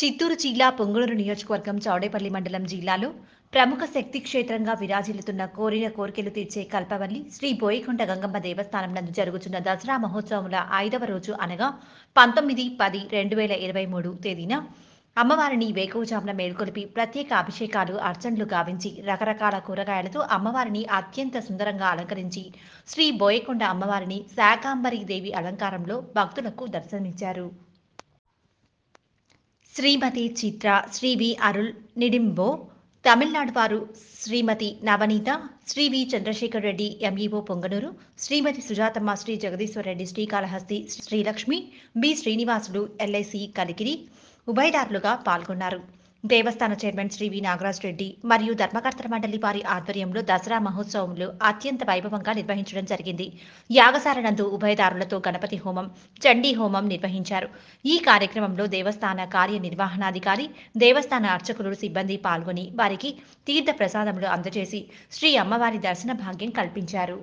చిత్తూరు జిల్లా పొంగులూరు నియోజకవర్గం చౌడేపల్లి మండలం జిల్లాలో ప్రముఖ శక్తి క్షేత్రంగా విరాజిల్లుతున్న కోరిన కోరికలు తీర్చే కల్పవల్లి శ్రీ బోయకొండ గంగమ్మ దేవస్థానం నందు జరుగుతున్న దసరా మహోత్సవంలో ఐదవ రోజు అనగా పంతొమ్మిది పది రెండు వేల ఇరవై మూడు తేదీన అమ్మవారిని వేకువజాముల మేల్కొలిపి ప్రత్యేక అభిషేకాలు అర్చనలు గావించి రకరకాల కూరగాయలతో అమ్మవారిని అత్యంత సుందరంగా అలంకరించి శ్రీ బోయకొండ అమ్మవారిని శాకాంబరి దేవి అలంకారంలో భక్తులకు దర్శనమిచ్చారు శ్రీమతి చిత్ర శ్రీ వి అరుల్ నిడింబో తమిళనాడు వారు Shrimati Navaneetha Shri V Chandrashekar Reddy MEO e Punganur Shrimati Sujathamma Shri Jagadishwara Reddy Srikalahasti Srilakshmi B Srinivasulu LIC Kalikiri ఉభయదారులుగా పాల్గొన్నారు దేవస్థాన చైర్మన్ శ్రీ వి నాగరాజ్ రెడ్డి మరియు ధర్మకర్తల మండలి వారి ఆధ్వర్యంలో దసరా మహోత్సవంలో అత్యంత వైభవంగా నిర్వహించడం జరిగింది నందు ఉభయదారులతో గణపతి హోమం చండీ హోమం నిర్వహించారు ఈ కార్యక్రమంలో దేవస్థాన కార్యనిర్వహణాధికారి దేవస్థాన అర్చకులు సిబ్బంది పాల్గొని వారికి తీర్థ ప్రసాదములు అందజేసి శ్రీ అమ్మవారి దర్శన భాగ్యం కల్పించారు